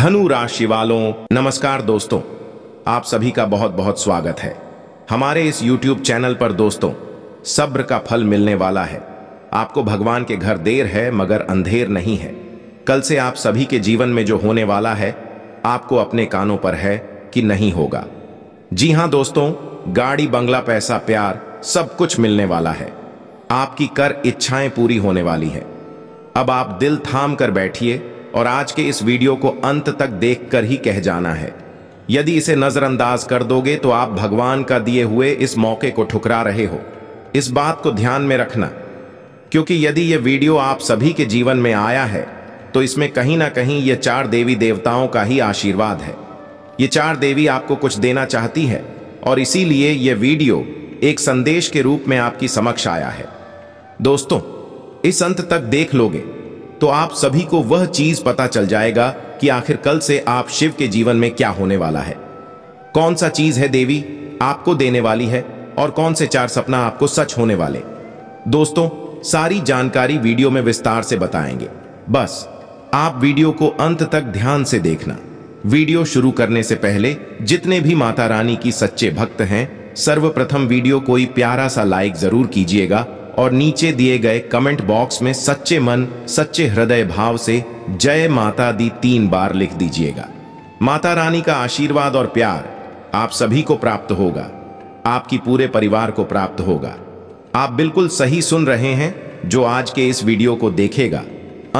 धनु राशि वालों नमस्कार दोस्तों आप सभी का बहुत बहुत स्वागत है हमारे इस YouTube चैनल पर दोस्तों सब्र का फल मिलने वाला है आपको भगवान के घर देर है मगर अंधेर नहीं है कल से आप सभी के जीवन में जो होने वाला है आपको अपने कानों पर है कि नहीं होगा जी हां दोस्तों गाड़ी बंगला पैसा प्यार सब कुछ मिलने वाला है आपकी कर इच्छाएं पूरी होने वाली है अब आप दिल थाम कर बैठिए और आज के इस वीडियो को अंत तक देखकर ही कह जाना है यदि इसे नज़रअंदाज कर दोगे तो आप भगवान का दिए हुए इस मौके को ठुकरा रहे हो इस बात को ध्यान में रखना क्योंकि यदि यह वीडियो आप सभी के जीवन में आया है तो इसमें कहीं ना कहीं ये चार देवी देवताओं का ही आशीर्वाद है ये चार देवी आपको कुछ देना चाहती है और इसीलिए यह वीडियो एक संदेश के रूप में आपकी समक्ष आया है दोस्तों इस अंत तक देख लोगे तो आप सभी को वह चीज पता चल जाएगा कि आखिर कल से आप शिव के जीवन में क्या होने वाला है कौन सा चीज है देवी आपको देने वाली है और कौन से चार सपना आपको सच होने वाले दोस्तों सारी जानकारी वीडियो में विस्तार से बताएंगे बस आप वीडियो को अंत तक ध्यान से देखना वीडियो शुरू करने से पहले जितने भी माता रानी की सच्चे भक्त हैं सर्वप्रथम वीडियो कोई प्यारा सा लाइक जरूर कीजिएगा और नीचे दिए गए कमेंट बॉक्स में सच्चे मन सच्चे हृदय भाव से जय माता दी तीन बार लिख दीजिएगा माता रानी का आशीर्वाद और प्यार आप सभी को प्राप्त होगा आपकी पूरे परिवार को प्राप्त होगा आप बिल्कुल सही सुन रहे हैं जो आज के इस वीडियो को देखेगा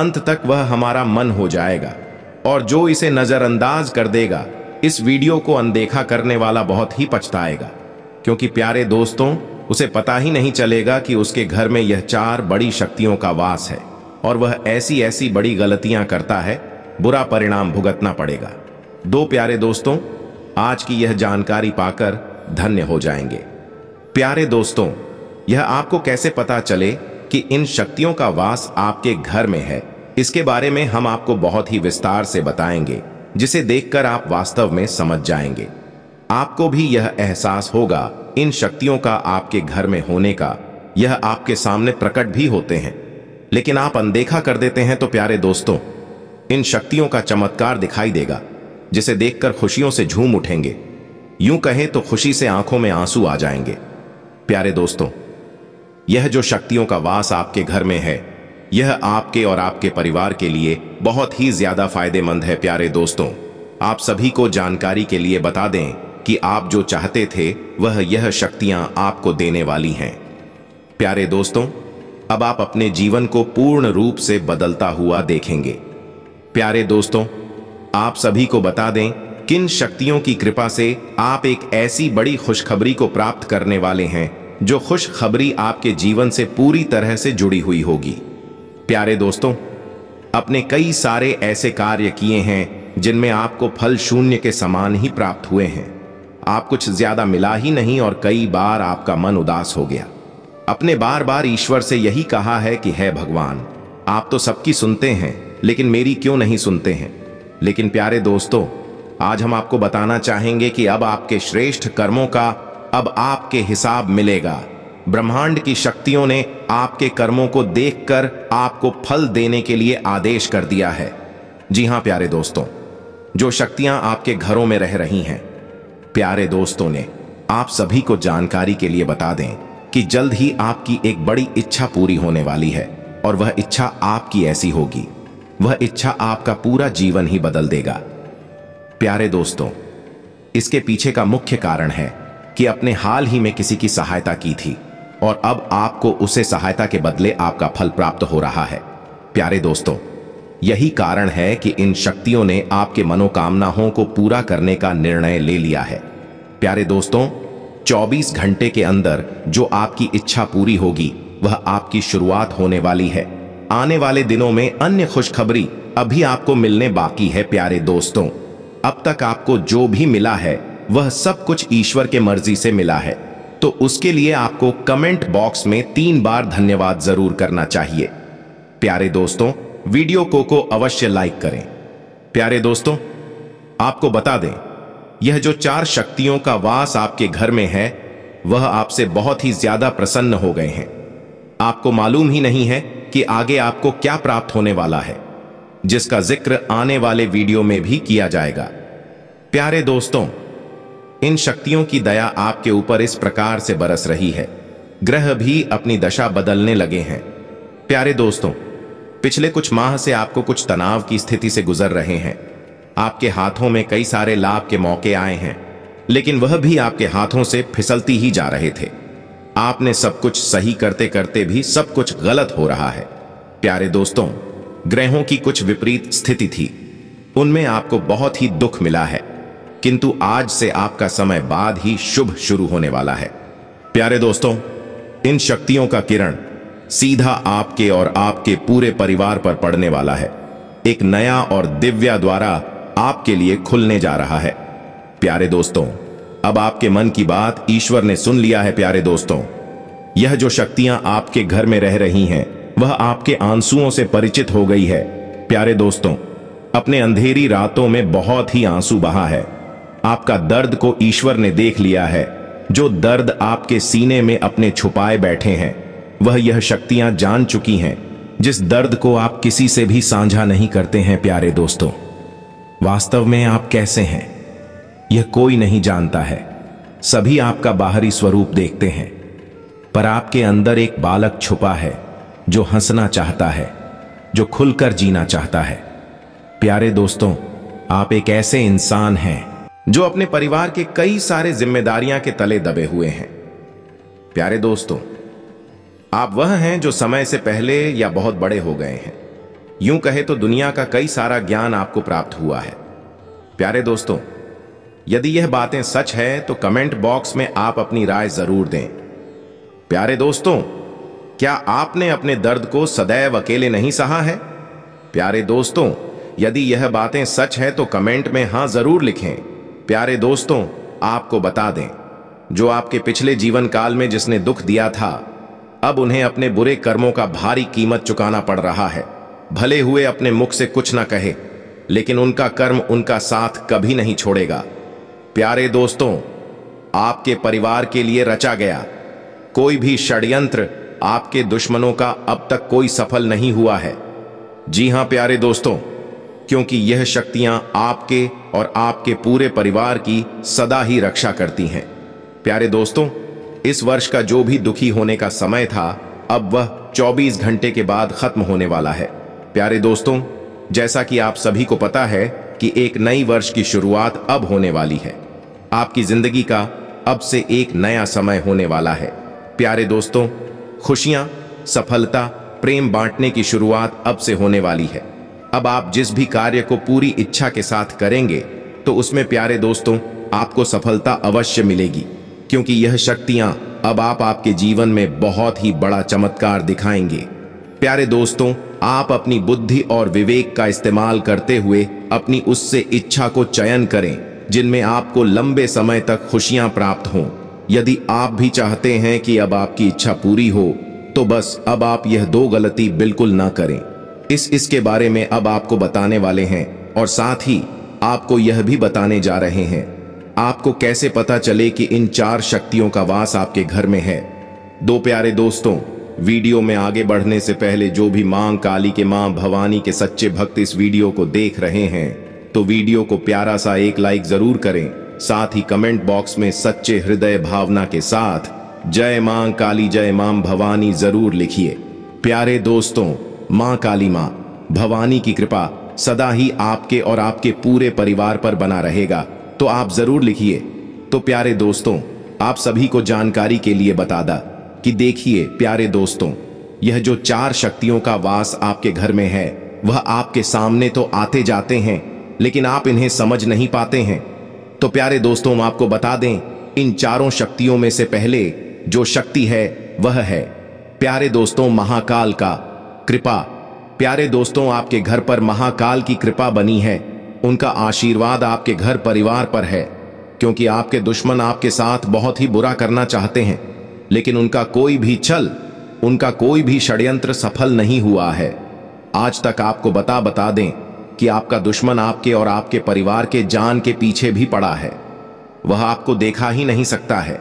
अंत तक वह हमारा मन हो जाएगा और जो इसे नज़रअंदाज कर देगा इस वीडियो को अनदेखा करने वाला बहुत ही पछताएगा क्योंकि प्यारे दोस्तों उसे पता ही नहीं चलेगा कि उसके घर में यह चार बड़ी शक्तियों का वास है और वह ऐसी ऐसी बड़ी गलतियां करता है बुरा परिणाम भुगतना पड़ेगा दो प्यारे दोस्तों आज की यह जानकारी पाकर धन्य हो जाएंगे प्यारे दोस्तों यह आपको कैसे पता चले कि इन शक्तियों का वास आपके घर में है इसके बारे में हम आपको बहुत ही विस्तार से बताएंगे जिसे देखकर आप वास्तव में समझ जाएंगे आपको भी यह एहसास होगा इन शक्तियों का आपके घर में होने का यह आपके सामने प्रकट भी होते हैं लेकिन आप अनदेखा कर देते हैं तो प्यारे दोस्तों इन शक्तियों का चमत्कार दिखाई देगा जिसे देखकर खुशियों से झूम उठेंगे यूं कहें तो खुशी से आंखों में आंसू आ जाएंगे प्यारे दोस्तों यह जो शक्तियों का वास आपके घर में है यह आपके और आपके परिवार के लिए बहुत ही ज्यादा फायदेमंद है प्यारे दोस्तों आप सभी को जानकारी के लिए बता दें कि आप जो चाहते थे वह यह शक्तियां आपको देने वाली हैं प्यारे दोस्तों अब आप अपने जीवन को पूर्ण रूप से बदलता हुआ देखेंगे प्यारे दोस्तों आप सभी को बता दें किन शक्तियों की कृपा से आप एक ऐसी बड़ी खुशखबरी को प्राप्त करने वाले हैं जो खुशखबरी आपके जीवन से पूरी तरह से जुड़ी हुई होगी प्यारे दोस्तों अपने कई सारे ऐसे कार्य किए हैं जिनमें आपको फल शून्य के समान ही प्राप्त हुए हैं आप कुछ ज्यादा मिला ही नहीं और कई बार आपका मन उदास हो गया अपने बार बार ईश्वर से यही कहा है कि है भगवान आप तो सबकी सुनते हैं लेकिन मेरी क्यों नहीं सुनते हैं लेकिन प्यारे दोस्तों आज हम आपको बताना चाहेंगे कि अब आपके श्रेष्ठ कर्मों का अब आपके हिसाब मिलेगा ब्रह्मांड की शक्तियों ने आपके कर्मों को देखकर आपको फल देने के लिए आदेश कर दिया है जी हां प्यारे दोस्तों जो शक्तियां आपके घरों में रह रही हैं प्यारे दोस्तों ने आप सभी को जानकारी के लिए बता दें कि जल्द ही आपकी एक बड़ी इच्छा पूरी होने वाली है और वह इच्छा आपकी ऐसी होगी वह इच्छा आपका पूरा जीवन ही बदल देगा प्यारे दोस्तों इसके पीछे का मुख्य कारण है कि अपने हाल ही में किसी की सहायता की थी और अब आपको उसे सहायता के बदले आपका फल प्राप्त हो रहा है प्यारे दोस्तों यही कारण है कि इन शक्तियों ने आपके मनोकामनाओं को पूरा करने का निर्णय ले लिया है प्यारे दोस्तों 24 घंटे के अंदर जो आपकी इच्छा पूरी होगी वह आपकी शुरुआत होने वाली है आने वाले दिनों में अन्य खुशखबरी अभी आपको मिलने बाकी है प्यारे दोस्तों अब तक आपको जो भी मिला है वह सब कुछ ईश्वर के मर्जी से मिला है तो उसके लिए आपको कमेंट बॉक्स में तीन बार धन्यवाद जरूर करना चाहिए प्यारे दोस्तों वीडियो को को अवश्य लाइक करें प्यारे दोस्तों आपको बता दें यह जो चार शक्तियों का वास आपके घर में है वह आपसे बहुत ही ज्यादा प्रसन्न हो गए हैं आपको मालूम ही नहीं है कि आगे आपको क्या प्राप्त होने वाला है जिसका जिक्र आने वाले वीडियो में भी किया जाएगा प्यारे दोस्तों इन शक्तियों की दया आपके ऊपर इस प्रकार से बरस रही है ग्रह भी अपनी दशा बदलने लगे हैं प्यारे दोस्तों पिछले कुछ माह से आपको कुछ तनाव की स्थिति से गुजर रहे हैं आपके हाथों में कई सारे लाभ के मौके आए हैं लेकिन वह भी आपके हाथों से फिसलती ही जा रहे थे आपने सब कुछ सही करते करते भी सब कुछ गलत हो रहा है प्यारे दोस्तों ग्रहों की कुछ विपरीत स्थिति थी उनमें आपको बहुत ही दुख मिला है किंतु आज से आपका समय बाद ही शुभ शुरू होने वाला है प्यारे दोस्तों इन शक्तियों का किरण सीधा आपके और आपके पूरे परिवार पर पड़ने वाला है एक नया और दिव्या द्वारा आपके लिए खुलने जा रहा है प्यारे दोस्तों अब आपके मन की बात ईश्वर ने सुन लिया है प्यारे दोस्तों यह जो शक्तियां आपके घर में रह रही हैं वह आपके आंसुओं से परिचित हो गई है प्यारे दोस्तों अपने अंधेरी रातों में बहुत ही आंसू बहा है आपका दर्द को ईश्वर ने देख लिया है जो दर्द आपके सीने में अपने छुपाए बैठे हैं वह यह शक्तियां जान चुकी हैं जिस दर्द को आप किसी से भी साझा नहीं करते हैं प्यारे दोस्तों वास्तव में आप कैसे हैं यह कोई नहीं जानता है सभी आपका बाहरी स्वरूप देखते हैं पर आपके अंदर एक बालक छुपा है जो हंसना चाहता है जो खुलकर जीना चाहता है प्यारे दोस्तों आप एक ऐसे इंसान हैं जो अपने परिवार के कई सारे जिम्मेदारियां के तले दबे हुए हैं प्यारे दोस्तों आप वह हैं जो समय से पहले या बहुत बड़े हो गए हैं यूं कहे तो दुनिया का कई सारा ज्ञान आपको प्राप्त हुआ है प्यारे दोस्तों यदि यह बातें सच है तो कमेंट बॉक्स में आप अपनी राय जरूर दें प्यारे दोस्तों क्या आपने अपने दर्द को सदैव अकेले नहीं सहा है प्यारे दोस्तों यदि यह बातें सच है तो कमेंट में हां जरूर लिखें प्यारे दोस्तों आपको बता दें जो आपके पिछले जीवन काल में जिसने दुख दिया था अब उन्हें अपने बुरे कर्मों का भारी कीमत चुकाना पड़ रहा है भले हुए अपने मुख से कुछ ना कहे लेकिन उनका कर्म उनका साथ कभी नहीं छोड़ेगा प्यारे दोस्तों आपके परिवार के लिए रचा गया कोई भी षड्यंत्र आपके दुश्मनों का अब तक कोई सफल नहीं हुआ है जी हां प्यारे दोस्तों क्योंकि यह शक्तियां आपके और आपके पूरे परिवार की सदा ही रक्षा करती हैं प्यारे दोस्तों इस वर्ष का जो भी दुखी होने का समय था अब वह 24 घंटे के बाद खत्म होने वाला है प्यारे दोस्तों जैसा कि आप सभी को पता है कि एक नई वर्ष की शुरुआत अब होने वाली है आपकी जिंदगी का अब से एक नया समय होने वाला है प्यारे दोस्तों खुशियां सफलता प्रेम बांटने की शुरुआत अब से होने वाली है अब आप जिस भी कार्य को पूरी इच्छा के साथ करेंगे तो उसमें प्यारे दोस्तों आपको सफलता अवश्य मिलेगी क्योंकि यह शक्तियां अब आप आपके जीवन में बहुत ही बड़ा चमत्कार दिखाएंगे प्यारे दोस्तों आप अपनी बुद्धि और विवेक का इस्तेमाल करते हुए अपनी उससे इच्छा को चयन करें जिनमें आपको लंबे समय तक खुशियां प्राप्त हों यदि आप भी चाहते हैं कि अब आपकी इच्छा पूरी हो तो बस अब आप यह दो गलती बिल्कुल ना करें इस इसके बारे में अब आपको बताने वाले हैं और साथ ही आपको यह भी बताने जा रहे हैं आपको कैसे पता चले कि इन चार शक्तियों का वास आपके घर में है दो प्यारे दोस्तों वीडियो में आगे बढ़ने से पहले जो भी मां काली के मां भवानी के सच्चे भक्त इस वीडियो को देख रहे हैं तो वीडियो को प्यारा सा एक लाइक जरूर करें साथ ही कमेंट बॉक्स में सच्चे हृदय भावना के साथ जय मां काली जय मां भवानी जरूर लिखिए प्यारे दोस्तों मां काली मां भवानी की कृपा सदा ही आपके और आपके पूरे परिवार पर बना रहेगा तो आप जरूर लिखिए तो प्यारे दोस्तों आप सभी को जानकारी के लिए बता दा कि देखिए प्यारे दोस्तों यह जो चार शक्तियों का वास आपके घर में है वह आपके सामने तो आते जाते हैं लेकिन आप इन्हें समझ नहीं पाते हैं तो प्यारे दोस्तों हम आपको बता दें इन चारों शक्तियों में से पहले जो शक्ति है वह है प्यारे दोस्तों महाकाल का कृपा प्यारे दोस्तों आपके घर पर महाकाल की कृपा बनी है उनका आशीर्वाद आपके घर परिवार पर है क्योंकि आपके दुश्मन आपके साथ बहुत ही बुरा करना चाहते हैं लेकिन उनका कोई भी छल उनका कोई भी षड्यंत्र सफल नहीं हुआ है आज तक आपको बता बता दें कि आपका दुश्मन आपके और आपके परिवार के जान के पीछे भी पड़ा है वह आपको देखा ही नहीं सकता है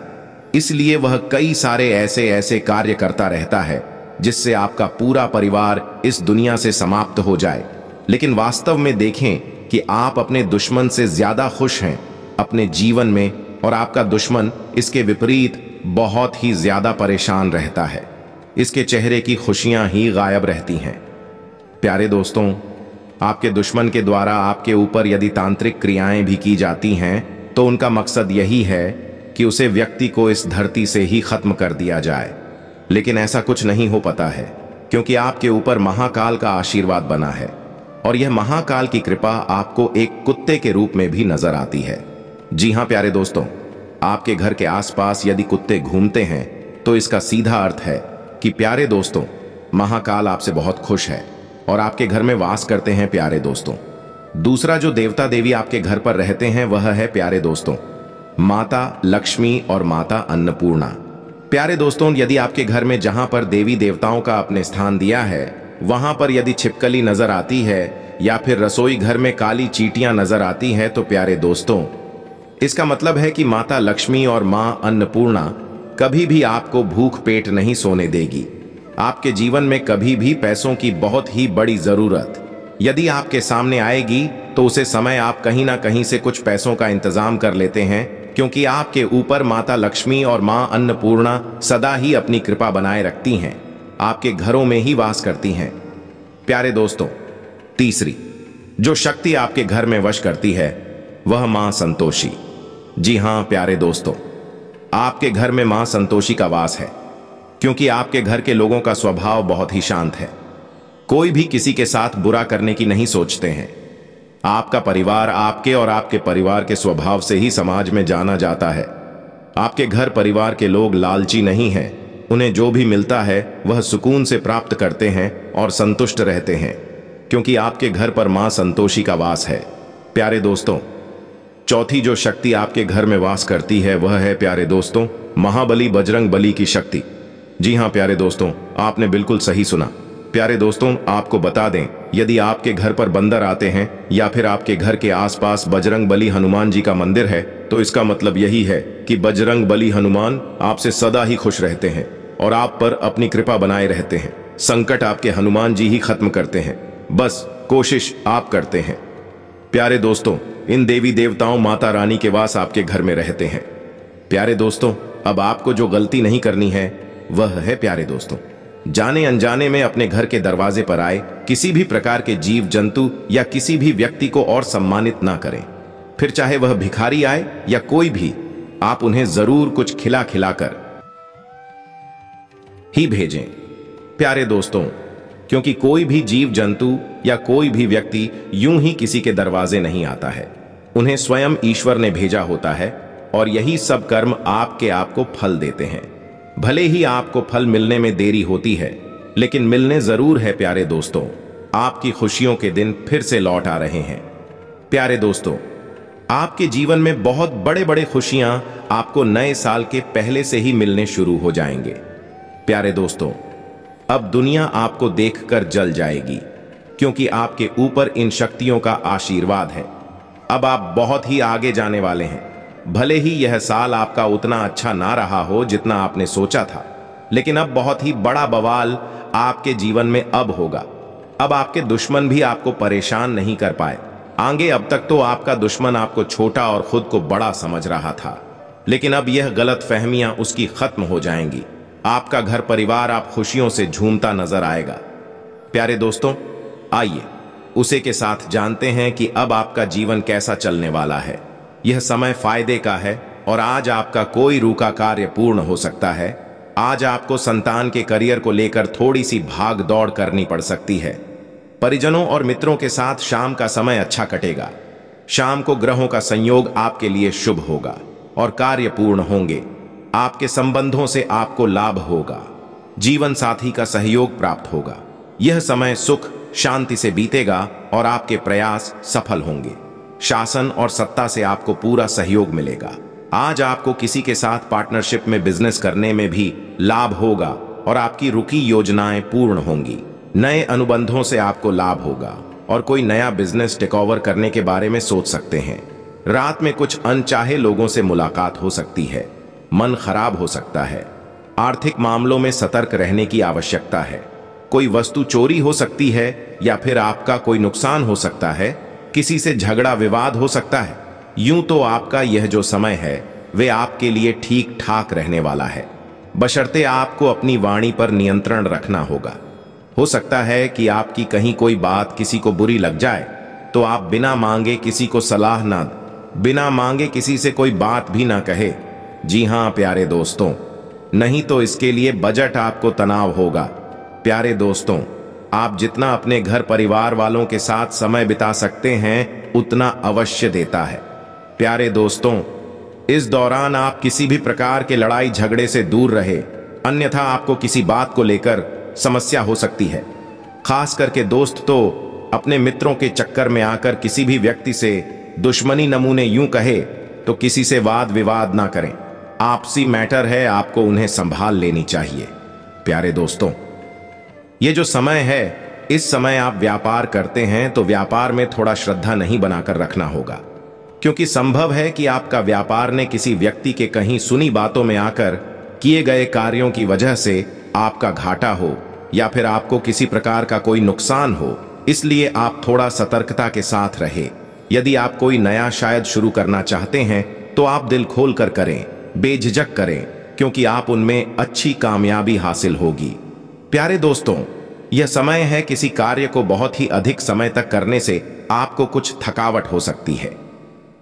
इसलिए वह कई सारे ऐसे ऐसे कार्य करता रहता है जिससे आपका पूरा परिवार इस दुनिया से समाप्त हो जाए लेकिन वास्तव में देखें कि आप अपने दुश्मन से ज्यादा खुश हैं अपने जीवन में और आपका दुश्मन इसके विपरीत बहुत ही ज्यादा परेशान रहता है इसके चेहरे की खुशियां ही गायब रहती हैं प्यारे दोस्तों आपके दुश्मन के द्वारा आपके ऊपर यदि तांत्रिक क्रियाएं भी की जाती हैं तो उनका मकसद यही है कि उसे व्यक्ति को इस धरती से ही खत्म कर दिया जाए लेकिन ऐसा कुछ नहीं हो पता है क्योंकि आपके ऊपर महाकाल का आशीर्वाद बना है और यह महाकाल की कृपा आपको एक कुत्ते के रूप में भी नजर आती है जी हाँ प्यारे दोस्तों आपके घर के आसपास यदि कुत्ते घूमते हैं तो इसका सीधा अर्थ है कि प्यारे दोस्तों महाकाल आपसे बहुत खुश है और आपके घर में वास करते हैं प्यारे दोस्तों दूसरा जो देवता देवी आपके घर पर रहते हैं वह है प्यारे दोस्तों माता लक्ष्मी और माता अन्नपूर्णा प्यारे दोस्तों यदि आपके घर में जहां पर देवी देवताओं का अपने स्थान दिया है वहां पर यदि छिपकली नज़र आती है या फिर रसोई घर में काली चीटियां नज़र आती हैं तो प्यारे दोस्तों इसका मतलब है कि माता लक्ष्मी और माँ अन्नपूर्णा कभी भी आपको भूख पेट नहीं सोने देगी आपके जीवन में कभी भी पैसों की बहुत ही बड़ी ज़रूरत यदि आपके सामने आएगी तो उसे समय आप कहीं ना कहीं से कुछ पैसों का इंतजाम कर लेते हैं क्योंकि आपके ऊपर माता लक्ष्मी और माँ अन्नपूर्णा सदा ही अपनी कृपा बनाए रखती हैं आपके घरों में ही वास करती हैं प्यारे दोस्तों तीसरी जो शक्ति आपके घर में वश करती है वह मां संतोषी जी हां प्यारे दोस्तों आपके घर में मां संतोषी का वास है क्योंकि आपके घर के लोगों का स्वभाव बहुत ही शांत है कोई भी किसी के साथ बुरा करने की नहीं सोचते हैं आपका परिवार आपके और आपके परिवार के स्वभाव से ही समाज में जाना जाता है आपके घर परिवार के लोग लालची नहीं हैं उन्हें जो भी मिलता है वह सुकून से प्राप्त करते हैं और संतुष्ट रहते हैं क्योंकि आपके घर पर मां संतोषी का वास है प्यारे दोस्तों चौथी जो शक्ति आपके घर में वास करती है वह है प्यारे दोस्तों महाबली बजरंग बली की शक्ति जी हाँ प्यारे दोस्तों आपने बिल्कुल सही सुना प्यारे दोस्तों आपको बता दें यदि आपके घर पर बंदर आते हैं या फिर आपके घर के आसपास बजरंग बली हनुमान जी का मंदिर है तो इसका मतलब यही है कि बजरंग बली हनुमान आपसे सदा ही खुश रहते हैं और आप पर अपनी कृपा बनाए रहते हैं संकट आपके हनुमान जी ही खत्म करते हैं बस कोशिश आप करते हैं प्यारे दोस्तों इन देवी देवताओं माता रानी के वास आपके घर में रहते हैं प्यारे दोस्तों अब आपको जो गलती नहीं करनी है वह है प्यारे दोस्तों जाने अनजाने में अपने घर के दरवाजे पर आए किसी भी प्रकार के जीव जंतु या किसी भी व्यक्ति को और सम्मानित ना करें फिर चाहे वह भिखारी आए या कोई भी आप उन्हें जरूर कुछ खिला खिलाकर ही भेजें प्यारे दोस्तों क्योंकि कोई भी जीव जंतु या कोई भी व्यक्ति यूं ही किसी के दरवाजे नहीं आता है उन्हें स्वयं ईश्वर ने भेजा होता है और यही सब कर्म आपके आप को फल देते हैं भले ही आपको फल मिलने में देरी होती है लेकिन मिलने जरूर है प्यारे दोस्तों आपकी खुशियों के दिन फिर से लौट आ रहे हैं प्यारे दोस्तों आपके जीवन में बहुत बड़े बड़े खुशियां आपको नए साल के पहले से ही मिलने शुरू हो जाएंगे प्यारे दोस्तों अब दुनिया आपको देखकर जल जाएगी क्योंकि आपके ऊपर इन शक्तियों का आशीर्वाद है अब आप बहुत ही आगे जाने वाले हैं भले ही यह साल आपका उतना अच्छा ना रहा हो जितना आपने सोचा था लेकिन अब बहुत ही बड़ा बवाल आपके जीवन में अब होगा अब आपके दुश्मन भी आपको परेशान नहीं कर पाए आगे अब तक तो आपका दुश्मन आपको छोटा और खुद को बड़ा समझ रहा था लेकिन अब यह गलत फहमियां उसकी खत्म हो जाएंगी आपका घर परिवार आप खुशियों से झूमता नजर आएगा प्यारे दोस्तों आइए उसे के साथ जानते हैं कि अब आपका जीवन कैसा चलने वाला है यह समय फायदे का है और आज आपका कोई रूका कार्य पूर्ण हो सकता है आज आपको संतान के करियर को लेकर थोड़ी सी भाग दौड़ करनी पड़ सकती है परिजनों और मित्रों के साथ शाम का समय अच्छा कटेगा शाम को ग्रहों का संयोग आपके लिए शुभ होगा और कार्य पूर्ण होंगे आपके संबंधों से आपको लाभ होगा जीवन साथी का सहयोग प्राप्त होगा यह समय सुख शांति से बीतेगा और आपके प्रयास सफल होंगे शासन और सत्ता से आपको पूरा सहयोग मिलेगा आज आपको किसी के साथ पार्टनरशिप में बिजनेस करने में भी लाभ होगा और आपकी रुकी योजनाएं पूर्ण होंगी नए अनुबंधों से आपको लाभ होगा और कोई नया बिजनेस टेकओवर करने के बारे में सोच सकते हैं रात में कुछ अनचाहे लोगों से मुलाकात हो सकती है मन खराब हो सकता है आर्थिक मामलों में सतर्क रहने की आवश्यकता है कोई वस्तु चोरी हो सकती है या फिर आपका कोई नुकसान हो सकता है किसी से झगड़ा विवाद हो सकता है यूं तो आपका यह जो समय है वे आपके लिए ठीक ठाक रहने वाला है बशर्ते आपको अपनी वाणी पर नियंत्रण रखना होगा हो सकता है कि आपकी कहीं कोई बात किसी को बुरी लग जाए तो आप बिना मांगे किसी को सलाह ना बिना मांगे किसी से कोई बात भी ना कहे जी हां प्यारे दोस्तों नहीं तो इसके लिए बजट आपको तनाव होगा प्यारे दोस्तों आप जितना अपने घर परिवार वालों के साथ समय बिता सकते हैं उतना अवश्य देता है प्यारे दोस्तों इस दौरान आप किसी भी प्रकार के लड़ाई झगड़े से दूर रहे अन्यथा आपको किसी बात को लेकर समस्या हो सकती है खास करके दोस्त तो अपने मित्रों के चक्कर में आकर किसी भी व्यक्ति से दुश्मनी नमूने यूं कहे तो किसी से वाद विवाद ना करें आपसी मैटर है आपको उन्हें संभाल लेनी चाहिए प्यारे दोस्तों ये जो समय है इस समय आप व्यापार करते हैं तो व्यापार में थोड़ा श्रद्धा नहीं बनाकर रखना होगा क्योंकि संभव है कि आपका व्यापार ने किसी व्यक्ति के कहीं सुनी बातों में आकर किए गए कार्यों की वजह से आपका घाटा हो या फिर आपको किसी प्रकार का कोई नुकसान हो इसलिए आप थोड़ा सतर्कता के साथ रहे यदि आप कोई नया शायद शुरू करना चाहते हैं तो आप दिल खोल कर करें बेझिझक करें क्योंकि आप उनमें अच्छी कामयाबी हासिल होगी प्यारे दोस्तों यह समय है किसी कार्य को बहुत ही अधिक समय तक करने से आपको कुछ थकावट हो सकती है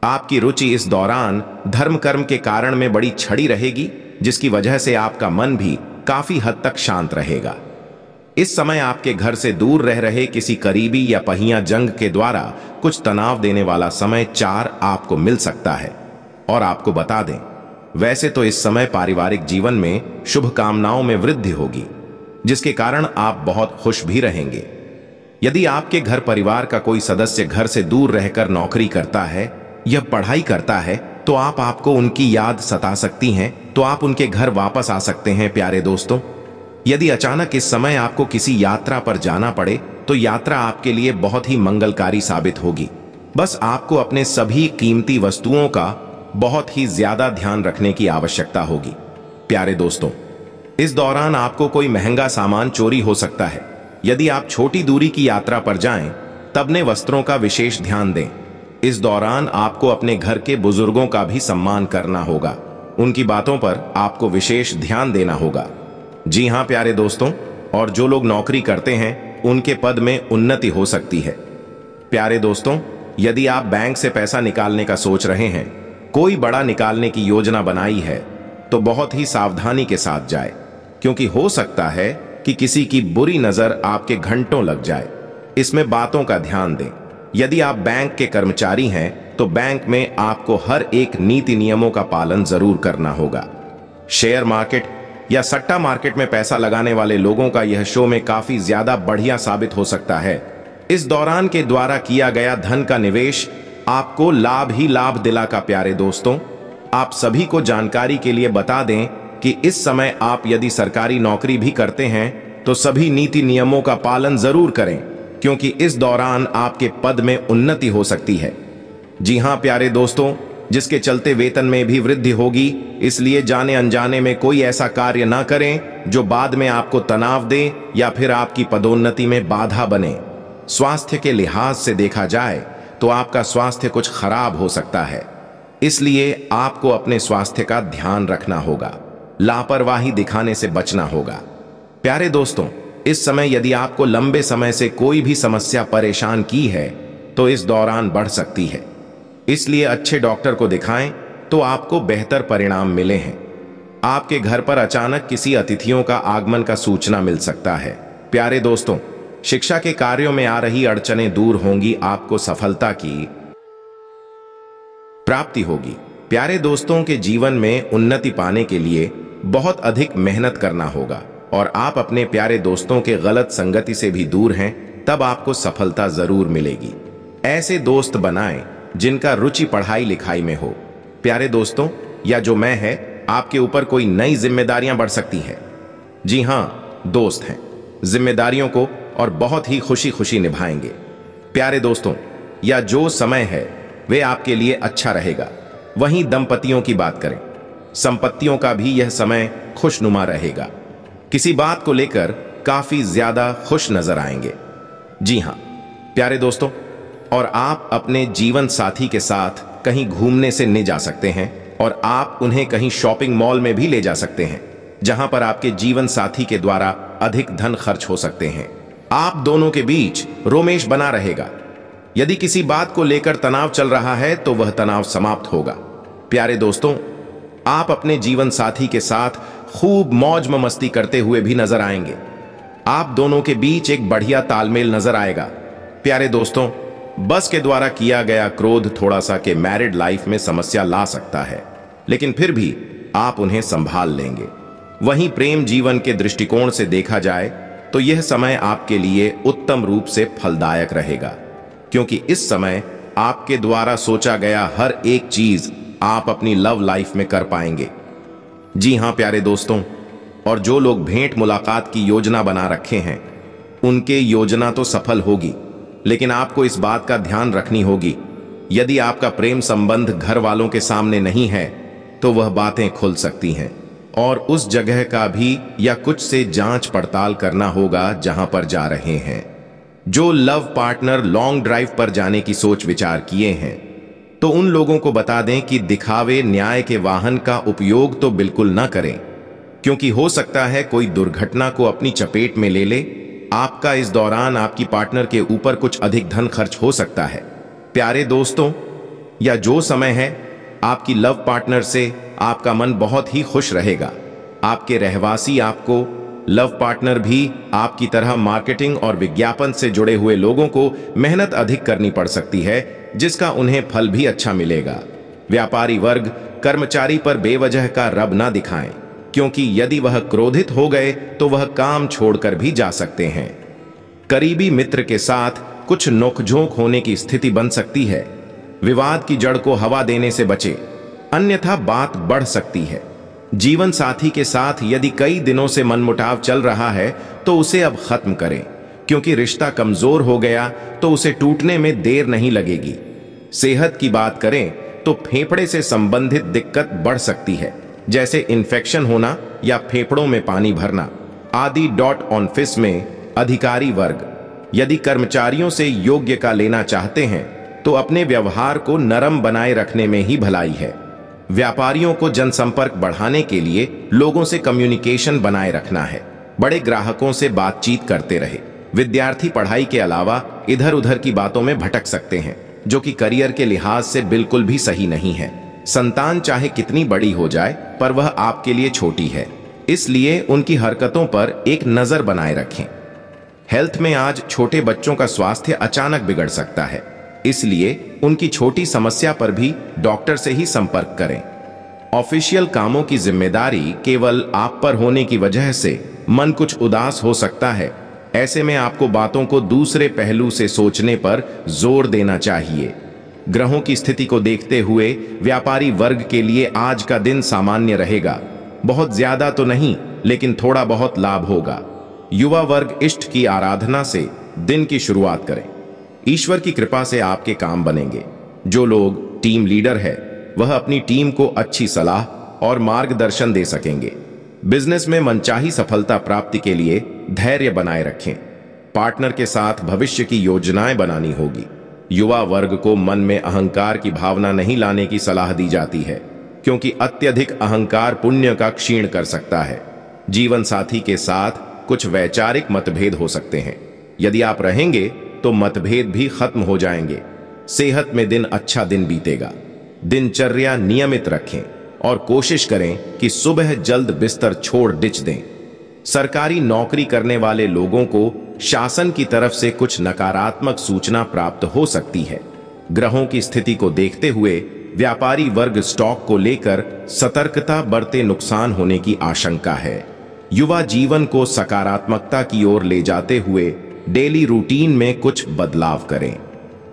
आपकी रुचि इस दौरान धर्म कर्म के कारण में बड़ी छड़ी रहेगी जिसकी वजह से आपका मन भी काफी हद तक शांत रहेगा इस समय आपके घर से दूर रह रहे किसी करीबी या पहिया जंग के द्वारा कुछ तनाव देने वाला समय चार आपको मिल सकता है और आपको बता दें वैसे तो इस समय पारिवारिक जीवन में शुभकामनाओं में वृद्धि होगी जिसके कारण आप बहुत खुश भी रहेंगे यदि आपके घर परिवार का कोई सदस्य घर से दूर रहकर नौकरी करता है या पढ़ाई करता है तो आप आपको उनकी याद सता सकती हैं तो आप उनके घर वापस आ सकते हैं प्यारे दोस्तों यदि अचानक इस समय आपको किसी यात्रा पर जाना पड़े तो यात्रा आपके लिए बहुत ही मंगलकारी साबित होगी बस आपको अपने सभी कीमती वस्तुओं का बहुत ही ज्यादा ध्यान रखने की आवश्यकता होगी प्यारे दोस्तों इस दौरान आपको कोई महंगा सामान चोरी हो सकता है यदि आप छोटी दूरी की यात्रा पर जाएं, तबने वस्त्रों का विशेष ध्यान दें इस दौरान आपको अपने घर के बुजुर्गों का भी सम्मान करना होगा उनकी बातों पर आपको विशेष ध्यान देना होगा जी हां प्यारे दोस्तों और जो लोग नौकरी करते हैं उनके पद में उन्नति हो सकती है प्यारे दोस्तों यदि आप बैंक से पैसा निकालने का सोच रहे हैं कोई बड़ा निकालने की योजना बनाई है तो बहुत ही सावधानी के साथ जाए क्योंकि हो सकता है कि किसी की बुरी नज़र आपके घंटों लग जाए इसमें बातों का ध्यान दें यदि आप बैंक के कर्मचारी हैं तो बैंक में आपको हर एक नीति नियमों का पालन जरूर करना होगा शेयर मार्केट या सट्टा मार्केट में पैसा लगाने वाले लोगों का यह शो में काफी ज्यादा बढ़िया साबित हो सकता है इस दौरान के द्वारा किया गया धन का निवेश आपको लाभ ही लाभ दिला का प्यारे दोस्तों आप सभी को जानकारी के लिए बता दें कि इस समय आप यदि सरकारी नौकरी भी करते हैं तो सभी नीति नियमों का पालन जरूर करें क्योंकि इस दौरान आपके पद में उन्नति हो सकती है जी हां प्यारे दोस्तों जिसके चलते वेतन में भी वृद्धि होगी इसलिए जाने अनजाने में कोई ऐसा कार्य ना करें जो बाद में आपको तनाव दे या फिर आपकी पदोन्नति में बाधा बने स्वास्थ्य के लिहाज से देखा जाए तो आपका स्वास्थ्य कुछ खराब हो सकता है इसलिए आपको अपने स्वास्थ्य का ध्यान रखना होगा लापरवाही दिखाने से बचना होगा प्यारे दोस्तों इस समय यदि आपको लंबे समय से कोई भी समस्या परेशान की है तो इस दौरान बढ़ सकती है इसलिए अच्छे डॉक्टर को दिखाएं तो आपको बेहतर परिणाम मिले हैं आपके घर पर अचानक किसी अतिथियों का आगमन का सूचना मिल सकता है प्यारे दोस्तों शिक्षा के कार्यों में आ रही अड़चने दूर होंगी आपको सफलता की प्राप्ति होगी प्यारे दोस्तों के जीवन में उन्नति पाने के लिए बहुत अधिक मेहनत करना होगा और आप अपने प्यारे दोस्तों के गलत संगति से भी दूर हैं तब आपको सफलता जरूर मिलेगी ऐसे दोस्त बनाएं जिनका रुचि पढ़ाई लिखाई में हो प्यारे दोस्तों या जो मैं है आपके ऊपर कोई नई जिम्मेदारियां बढ़ सकती है जी हाँ दोस्त हैं जिम्मेदारियों को और बहुत ही खुशी खुशी निभाएंगे प्यारे दोस्तों या जो समय है वे आपके लिए अच्छा रहेगा वहीं दंपतियों की बात करें संपत्तियों का भी यह समय खुशनुमा रहेगा किसी बात को लेकर काफी ज्यादा खुश नजर आएंगे जी हां प्यारे दोस्तों और आप अपने जीवन साथी के साथ कहीं घूमने से नहीं जा सकते हैं और आप उन्हें कहीं शॉपिंग मॉल में भी ले जा सकते हैं जहां पर आपके जीवन साथी के द्वारा अधिक धन खर्च हो सकते हैं आप दोनों के बीच रोमेश बना रहेगा यदि किसी बात को लेकर तनाव चल रहा है तो वह तनाव समाप्त होगा प्यारे दोस्तों आप अपने जीवन साथी के साथ खूब मौज मस्ती करते हुए भी नजर आएंगे आप दोनों के बीच एक बढ़िया तालमेल नजर आएगा प्यारे दोस्तों बस के द्वारा किया गया क्रोध थोड़ा सा के मैरिड लाइफ में समस्या ला सकता है लेकिन फिर भी आप उन्हें संभाल लेंगे वहीं प्रेम जीवन के दृष्टिकोण से देखा जाए तो यह समय आपके लिए उत्तम रूप से फलदायक रहेगा क्योंकि इस समय आपके द्वारा सोचा गया हर एक चीज आप अपनी लव लाइफ में कर पाएंगे जी हां प्यारे दोस्तों और जो लोग भेंट मुलाकात की योजना बना रखे हैं उनके योजना तो सफल होगी लेकिन आपको इस बात का ध्यान रखनी होगी यदि आपका प्रेम संबंध घर वालों के सामने नहीं है तो वह बातें खुल सकती हैं और उस जगह का भी या कुछ से जांच पड़ताल करना होगा जहां पर जा रहे हैं जो लव पार्टनर लॉन्ग ड्राइव पर जाने की सोच विचार किए हैं तो उन लोगों को बता दें कि दिखावे न्याय के वाहन का उपयोग तो बिल्कुल ना करें क्योंकि हो सकता है कोई दुर्घटना को अपनी चपेट में ले ले आपका इस दौरान आपकी पार्टनर के ऊपर कुछ अधिक धन खर्च हो सकता है प्यारे दोस्तों या जो समय है आपकी लव पार्टनर से आपका मन बहुत ही खुश रहेगा आपके रहवासी आपको लव पार्टनर भी आपकी तरह मार्केटिंग और विज्ञापन से जुड़े हुए लोगों को मेहनत अधिक करनी पड़ सकती है जिसका उन्हें फल भी अच्छा मिलेगा व्यापारी वर्ग कर्मचारी पर बेवजह का रब ना दिखाएं क्योंकि यदि वह क्रोधित हो गए तो वह काम छोड़कर भी जा सकते हैं करीबी मित्र के साथ कुछ नोकझोंक होने की स्थिति बन सकती है विवाद की जड़ को हवा देने से बचें अन्यथा बात बढ़ सकती है जीवन साथी के साथ यदि कई दिनों से मनमुटाव चल रहा है तो उसे अब खत्म करें क्योंकि रिश्ता कमजोर हो गया तो उसे टूटने में देर नहीं लगेगी सेहत की बात करें तो फेफड़े से संबंधित दिक्कत बढ़ सकती है जैसे इन्फेक्शन होना या फेफड़ों में पानी भरना आदि डॉट ऑनफिस में अधिकारी वर्ग यदि कर्मचारियों से योग्य का लेना चाहते हैं तो अपने व्यवहार को नरम बनाए रखने में ही भलाई है व्यापारियों को जनसंपर्क बढ़ाने के लिए लोगों से कम्युनिकेशन बनाए रखना है बड़े ग्राहकों से बातचीत करते रहे विद्यार्थी पढ़ाई के अलावा इधर उधर की बातों में भटक सकते हैं जो कि करियर के लिहाज से बिल्कुल भी सही नहीं है संतान चाहे कितनी बड़ी हो जाए पर वह आपके लिए छोटी है इसलिए उनकी हरकतों पर एक नज़र बनाए रखें हेल्थ में आज छोटे बच्चों का स्वास्थ्य अचानक बिगड़ सकता है इसलिए उनकी छोटी समस्या पर भी डॉक्टर से ही संपर्क करें ऑफिशियल कामों की जिम्मेदारी केवल आप पर होने की वजह से मन कुछ उदास हो सकता है ऐसे में आपको बातों को दूसरे पहलू से सोचने पर जोर देना चाहिए ग्रहों की स्थिति को देखते हुए व्यापारी वर्ग के लिए आज का दिन सामान्य रहेगा बहुत ज्यादा तो नहीं लेकिन थोड़ा बहुत लाभ होगा युवा वर्ग इष्ट की आराधना से दिन की शुरुआत करें ईश्वर की कृपा से आपके काम बनेंगे जो लोग टीम लीडर है वह अपनी टीम को अच्छी सलाह और मार्गदर्शन दे सकेंगे बिजनेस में मनचाही सफलता प्राप्ति के लिए धैर्य बनाए रखें पार्टनर के साथ भविष्य की योजनाएं बनानी होगी युवा वर्ग को मन में अहंकार की भावना नहीं लाने की सलाह दी जाती है क्योंकि अत्यधिक अहंकार पुण्य का क्षीण कर सकता है जीवन साथी के साथ कुछ वैचारिक मतभेद हो सकते हैं यदि आप रहेंगे तो मतभेद भी खत्म हो जाएंगे सेहत में दिन अच्छा दिन बीतेगा दिनचर्या नियमित रखें और कोशिश करें कि सुबह जल्द बिस्तर छोड़ डिच दें सरकारी नौकरी करने वाले लोगों को शासन की तरफ से कुछ नकारात्मक सूचना प्राप्त हो सकती है ग्रहों की स्थिति को देखते हुए व्यापारी वर्ग स्टॉक को लेकर सतर्कता बरते नुकसान होने की आशंका है युवा जीवन को सकारात्मकता की ओर ले जाते हुए डेली रूटीन में कुछ बदलाव करें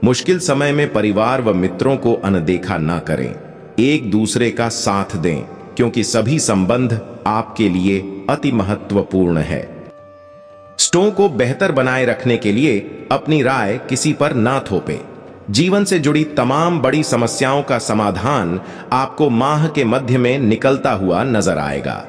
मुश्किल समय में परिवार व मित्रों को अनदेखा न करें एक दूसरे का साथ दें क्योंकि सभी संबंध आपके लिए अति महत्वपूर्ण है स्टों को बेहतर बनाए रखने के लिए अपनी राय किसी पर ना थोपें जीवन से जुड़ी तमाम बड़ी समस्याओं का समाधान आपको माह के मध्य में निकलता हुआ नजर आएगा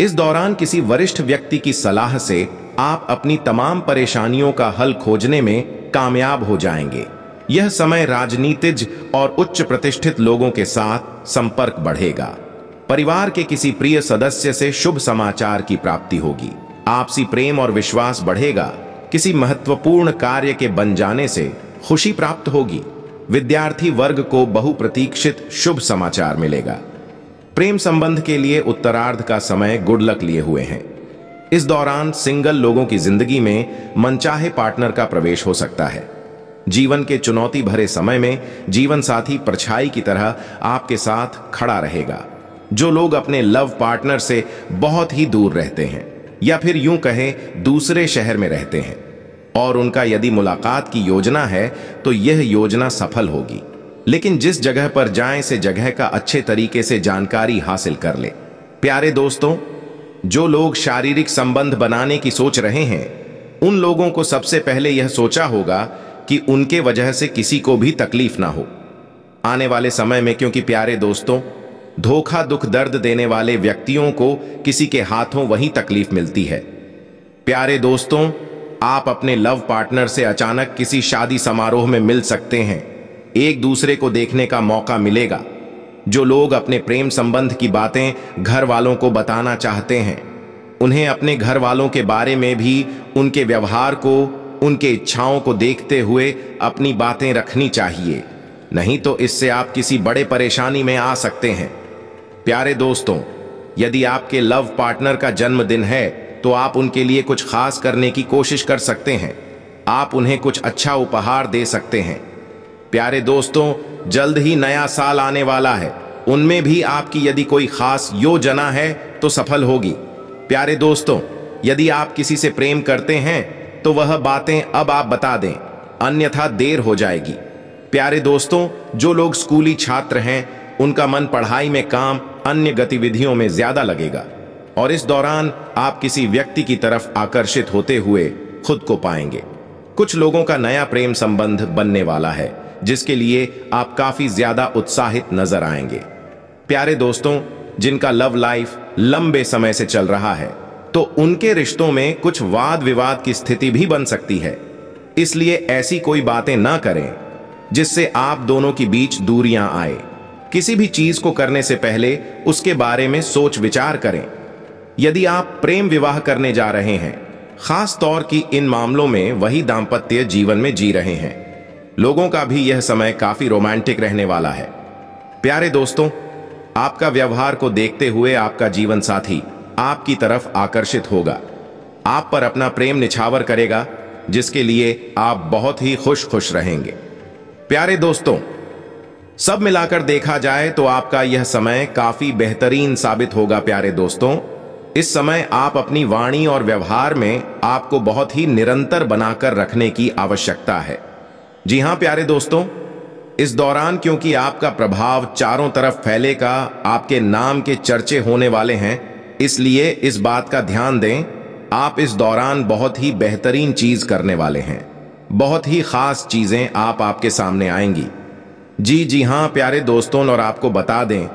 इस दौरान किसी वरिष्ठ व्यक्ति की सलाह से आप अपनी तमाम परेशानियों का हल खोजने में कामयाब हो जाएंगे यह समय राजनीतिज और उच्च प्रतिष्ठित लोगों के साथ संपर्क बढ़ेगा परिवार के किसी प्रिय सदस्य से शुभ समाचार की प्राप्ति होगी आपसी प्रेम और विश्वास बढ़ेगा किसी महत्वपूर्ण कार्य के बन जाने से खुशी प्राप्त होगी विद्यार्थी वर्ग को बहुप्रतीक्षित शुभ समाचार मिलेगा प्रेम संबंध के लिए उत्तरार्ध का समय गुडलक लिए हुए हैं इस दौरान सिंगल लोगों की जिंदगी में मनचाहे पार्टनर का प्रवेश हो सकता है जीवन के चुनौती भरे समय में जीवन साथी परछाई की तरह आपके साथ खड़ा रहेगा जो लोग अपने लव पार्टनर से बहुत ही दूर रहते हैं या फिर यूं कहें दूसरे शहर में रहते हैं और उनका यदि मुलाकात की योजना है तो यह योजना सफल होगी लेकिन जिस जगह पर जाएं से जगह का अच्छे तरीके से जानकारी हासिल कर ले प्यारे दोस्तों जो लोग शारीरिक संबंध बनाने की सोच रहे हैं उन लोगों को सबसे पहले यह सोचा होगा कि उनके वजह से किसी को भी तकलीफ ना हो आने वाले समय में क्योंकि प्यारे दोस्तों धोखा दुख दर्द देने वाले व्यक्तियों को किसी के हाथों वही तकलीफ मिलती है प्यारे दोस्तों आप अपने लव पार्टनर से अचानक किसी शादी समारोह में मिल सकते हैं एक दूसरे को देखने का मौका मिलेगा जो लोग अपने प्रेम संबंध की बातें घर वालों को बताना चाहते हैं उन्हें अपने घर वालों के बारे में भी उनके व्यवहार को उनके इच्छाओं को देखते हुए अपनी बातें रखनी चाहिए नहीं तो इससे आप किसी बड़े परेशानी में आ सकते हैं प्यारे दोस्तों यदि आपके लव पार्टनर का जन्मदिन है तो आप उनके लिए कुछ खास करने की कोशिश कर सकते हैं आप उन्हें कुछ अच्छा उपहार दे सकते हैं प्यारे दोस्तों जल्द ही नया साल आने वाला है उनमें भी आपकी यदि कोई खास योजना है तो सफल होगी प्यारे दोस्तों यदि आप किसी से प्रेम करते हैं तो वह बातें अब आप बता दें अन्यथा देर हो जाएगी प्यारे दोस्तों जो लोग स्कूली छात्र हैं उनका मन पढ़ाई में काम अन्य गतिविधियों में ज्यादा लगेगा और इस दौरान आप किसी व्यक्ति की तरफ आकर्षित होते हुए खुद को पाएंगे कुछ लोगों का नया प्रेम संबंध बनने वाला है जिसके लिए आप काफ़ी ज़्यादा उत्साहित नजर आएंगे प्यारे दोस्तों जिनका लव लाइफ लंबे समय से चल रहा है तो उनके रिश्तों में कुछ वाद विवाद की स्थिति भी बन सकती है इसलिए ऐसी कोई बातें ना करें जिससे आप दोनों के बीच दूरियां आए किसी भी चीज को करने से पहले उसके बारे में सोच विचार करें यदि आप प्रेम विवाह करने जा रहे हैं खास तौर की इन मामलों में वही दाम्पत्य जीवन में जी रहे हैं लोगों का भी यह समय काफी रोमांटिक रहने वाला है प्यारे दोस्तों आपका व्यवहार को देखते हुए आपका जीवन साथी आपकी तरफ आकर्षित होगा आप पर अपना प्रेम निछावर करेगा जिसके लिए आप बहुत ही खुश खुश रहेंगे प्यारे दोस्तों सब मिलाकर देखा जाए तो आपका यह समय काफी बेहतरीन साबित होगा प्यारे दोस्तों इस समय आप अपनी वाणी और व्यवहार में आपको बहुत ही निरंतर बनाकर रखने की आवश्यकता है जी हां प्यारे दोस्तों इस दौरान क्योंकि आपका प्रभाव चारों तरफ फैले का आपके नाम के चर्चे होने वाले हैं इसलिए इस बात का ध्यान दें आप इस दौरान बहुत ही बेहतरीन चीज करने वाले हैं बहुत ही खास चीजें आप आपके सामने आएंगी जी जी हां प्यारे दोस्तों और आपको बता दें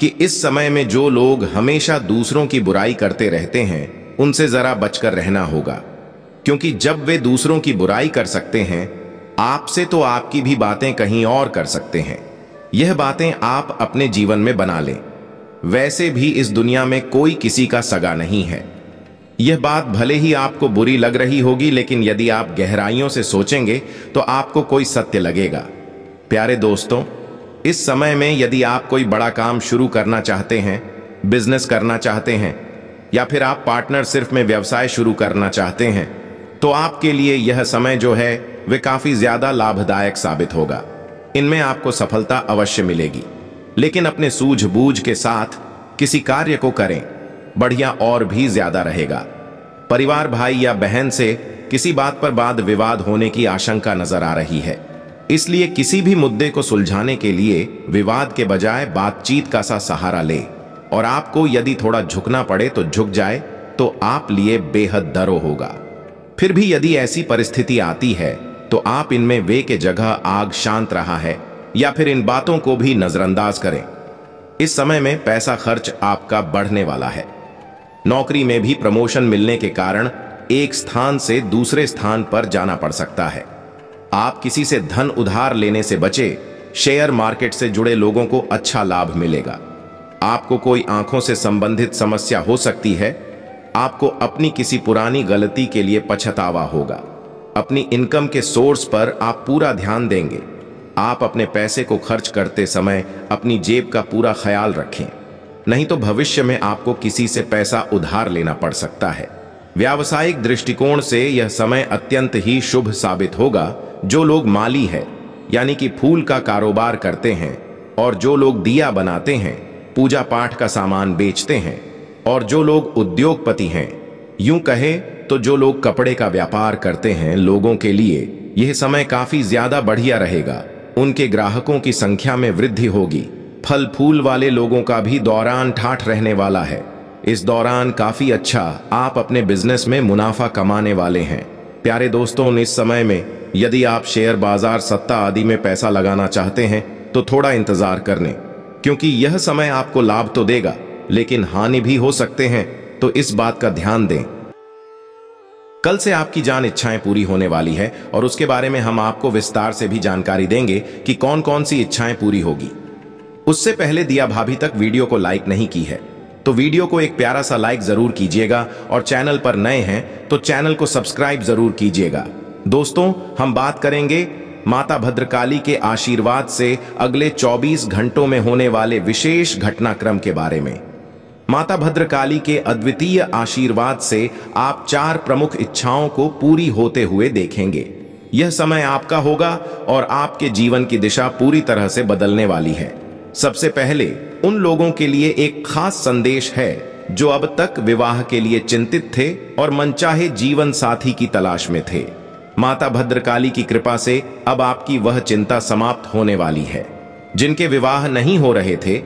कि इस समय में जो लोग हमेशा दूसरों की बुराई करते रहते हैं उनसे जरा बचकर रहना होगा क्योंकि जब वे दूसरों की बुराई कर सकते हैं आपसे तो आपकी भी बातें कहीं और कर सकते हैं यह बातें आप अपने जीवन में बना लें वैसे भी इस दुनिया में कोई किसी का सगा नहीं है यह बात भले ही आपको बुरी लग रही होगी लेकिन यदि आप गहराइयों से सोचेंगे तो आपको कोई सत्य लगेगा प्यारे दोस्तों इस समय में यदि आप कोई बड़ा काम शुरू करना चाहते हैं बिजनेस करना चाहते हैं या फिर आप पार्टनर सिर्फ में व्यवसाय शुरू करना चाहते हैं तो आपके लिए यह समय जो है वे काफी ज्यादा लाभदायक साबित होगा इनमें आपको सफलता अवश्य मिलेगी लेकिन अपने सूझबूझ के साथ किसी कार्य को करें बढ़िया और भी ज्यादा रहेगा परिवार भाई या बहन से किसी बात पर बाद विवाद होने की आशंका नजर आ रही है इसलिए किसी भी मुद्दे को सुलझाने के लिए विवाद के बजाय बातचीत का सा सहारा ले और आपको यदि थोड़ा झुकना पड़े तो झुक जाए तो आप लिए बेहद दरो होगा फिर भी यदि ऐसी परिस्थिति आती है तो आप इनमें वे के जगह आग शांत रहा है या फिर इन बातों को भी नजरअंदाज करें इस समय में पैसा खर्च आपका बढ़ने वाला है नौकरी में भी प्रमोशन मिलने के कारण एक स्थान से दूसरे स्थान पर जाना पड़ सकता है आप किसी से धन उधार लेने से बचे शेयर मार्केट से जुड़े लोगों को अच्छा लाभ मिलेगा आपको कोई आंखों से संबंधित समस्या हो सकती है आपको अपनी किसी पुरानी गलती के लिए पछतावा होगा अपनी इनकम के सोर्स पर आप पूरा ध्यान देंगे आप अपने पैसे को खर्च करते समय अपनी जेब का पूरा ख्याल रखें नहीं तो भविष्य में आपको किसी से पैसा उधार लेना पड़ सकता है व्यावसायिक दृष्टिकोण से यह समय अत्यंत ही शुभ साबित होगा जो लोग माली है यानी कि फूल का कारोबार करते हैं और जो लोग दिया बनाते हैं पूजा पाठ का सामान बेचते हैं और जो लोग उद्योगपति हैं यूं कहें तो जो लोग कपड़े का व्यापार करते हैं लोगों के लिए यह समय काफी ज्यादा बढ़िया रहेगा उनके ग्राहकों की संख्या में वृद्धि होगी फल फूल वाले लोगों का भी दौरान ठाठ रहने वाला है इस दौरान काफी अच्छा आप अपने बिजनेस में मुनाफा कमाने वाले हैं प्यारे दोस्तों इस समय में यदि आप शेयर बाजार सत्ता आदि में पैसा लगाना चाहते हैं तो थोड़ा इंतजार करने क्योंकि यह समय आपको लाभ तो देगा लेकिन हानि भी हो सकते हैं तो इस बात का ध्यान दें कल से आपकी जान इच्छाएं पूरी होने वाली है और उसके बारे में हम आपको विस्तार से भी जानकारी देंगे कि कौन कौन सी इच्छाएं पूरी होगी उससे पहले दिया भाभी तक वीडियो को लाइक नहीं की है तो वीडियो को एक प्यारा सा लाइक जरूर कीजिएगा और चैनल पर नए हैं तो चैनल को सब्सक्राइब जरूर कीजिएगा दोस्तों हम बात करेंगे माता भद्रकाली के आशीर्वाद से अगले 24 घंटों में होने वाले विशेष घटनाक्रम के बारे में माता भद्रकाली के अद्वितीय आशीर्वाद से आप चार प्रमुख इच्छाओं को पूरी होते हुए देखेंगे यह समय आपका होगा और आपके जीवन की दिशा पूरी तरह से बदलने वाली है सबसे पहले उन लोगों के लिए एक खास संदेश है जो अब तक विवाह के लिए चिंतित थे और मनचाहे जीवन साथी की तलाश में थे माता भद्रकाली की कृपा से अब आपकी वह चिंता समाप्त होने वाली है जिनके विवाह नहीं हो रहे थे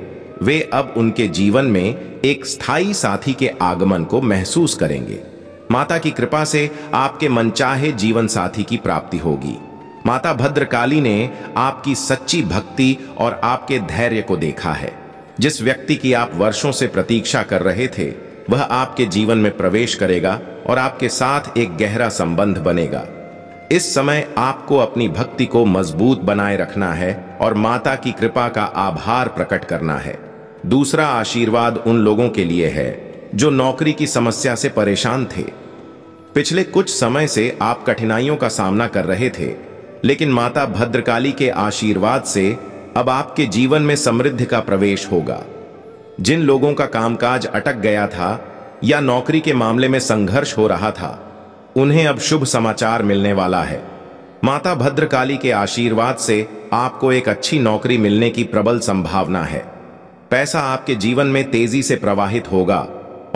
वे अब उनके जीवन में एक स्थायी साथी के आगमन को महसूस करेंगे माता की कृपा से आपके मनचाहे जीवन साथी की प्राप्ति होगी माता भद्रकाली ने आपकी सच्ची भक्ति और आपके धैर्य को देखा है जिस व्यक्ति की आप वर्षों से प्रतीक्षा कर रहे थे वह आपके जीवन में प्रवेश करेगा और आपके साथ एक गहरा संबंध बनेगा इस समय आपको अपनी भक्ति को मजबूत बनाए रखना है और माता की कृपा का आभार प्रकट करना है दूसरा आशीर्वाद उन लोगों के लिए है जो नौकरी की समस्या से परेशान थे पिछले कुछ समय से आप कठिनाइयों का सामना कर रहे थे लेकिन माता भद्रकाली के आशीर्वाद से अब आपके जीवन में समृद्धि का प्रवेश होगा जिन लोगों का कामकाज अटक गया था या नौकरी के मामले में संघर्ष हो रहा था उन्हें अब शुभ समाचार मिलने वाला है माता भद्रकाली के आशीर्वाद से आपको एक अच्छी नौकरी मिलने की प्रबल संभावना है पैसा आपके जीवन में तेजी से प्रवाहित होगा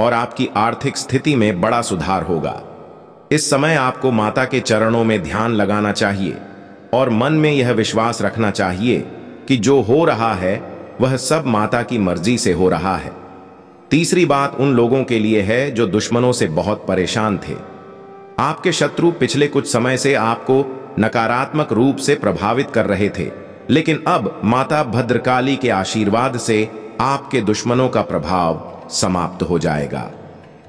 और आपकी आर्थिक स्थिति में बड़ा सुधार होगा इस समय आपको माता के चरणों में ध्यान लगाना चाहिए और मन में यह विश्वास रखना चाहिए कि जो हो रहा है वह सब माता की मर्जी से हो रहा है तीसरी बात उन लोगों के लिए है जो दुश्मनों से बहुत परेशान थे आपके शत्रु पिछले कुछ समय से आपको नकारात्मक रूप से प्रभावित कर रहे थे लेकिन अब माता भद्रकाली के आशीर्वाद से आपके दुश्मनों का प्रभाव समाप्त हो जाएगा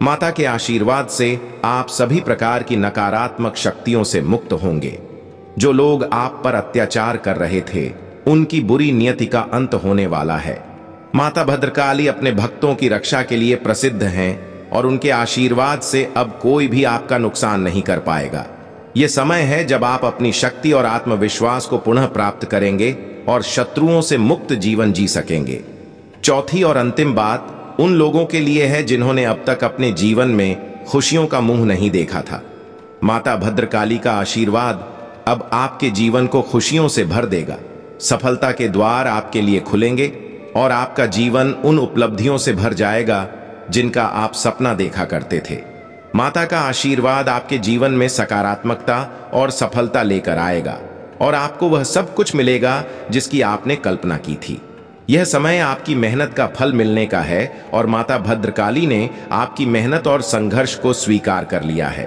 माता के आशीर्वाद से आप सभी प्रकार की नकारात्मक शक्तियों से मुक्त होंगे जो लोग आप पर अत्याचार कर रहे थे उनकी बुरी नियति का अंत होने वाला है माता भद्रकाली अपने भक्तों की रक्षा के लिए प्रसिद्ध हैं और उनके आशीर्वाद से अब कोई भी आपका नुकसान नहीं कर पाएगा यह समय है जब आप अपनी शक्ति और आत्मविश्वास को पुनः प्राप्त करेंगे और शत्रुओं से मुक्त जीवन जी सकेंगे चौथी और अंतिम बात उन लोगों के लिए है जिन्होंने अब तक अपने जीवन में खुशियों का मुंह नहीं देखा था माता भद्रकाली का आशीर्वाद अब आपके जीवन को खुशियों से भर देगा सफलता के द्वार आपके लिए खुलेंगे और आपका जीवन उन उपलब्धियों से भर जाएगा जिनका आप सपना देखा करते थे माता का आशीर्वाद आपके जीवन में सकारात्मकता और सफलता लेकर आएगा और आपको वह सब कुछ मिलेगा जिसकी आपने कल्पना की थी यह समय आपकी मेहनत का फल मिलने का है और माता भद्रकाली ने आपकी मेहनत और संघर्ष को स्वीकार कर लिया है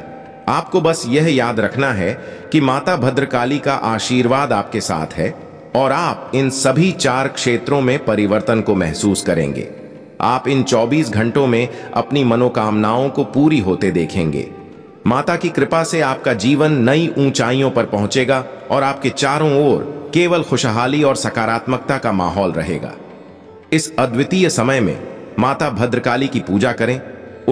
आपको बस यह याद रखना है कि माता भद्रकाली का आशीर्वाद आपके साथ है और आप इन सभी चार क्षेत्रों में परिवर्तन को महसूस करेंगे आप इन 24 घंटों में अपनी मनोकामनाओं को पूरी होते देखेंगे माता की कृपा से आपका जीवन नई ऊंचाइयों पर पहुंचेगा और आपके चारों ओर केवल खुशहाली और सकारात्मकता का माहौल रहेगा इस अद्वितीय समय में माता भद्रकाली की पूजा करें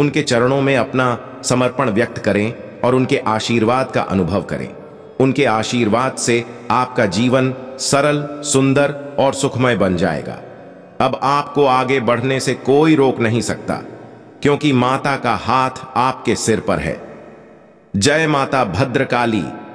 उनके चरणों में अपना समर्पण व्यक्त करें और उनके आशीर्वाद का अनुभव करें उनके आशीर्वाद से आपका जीवन सरल सुंदर और सुखमय बन जाएगा अब आपको आगे बढ़ने से कोई रोक नहीं सकता क्योंकि माता का हाथ आपके सिर पर है जय माता भद्रकाली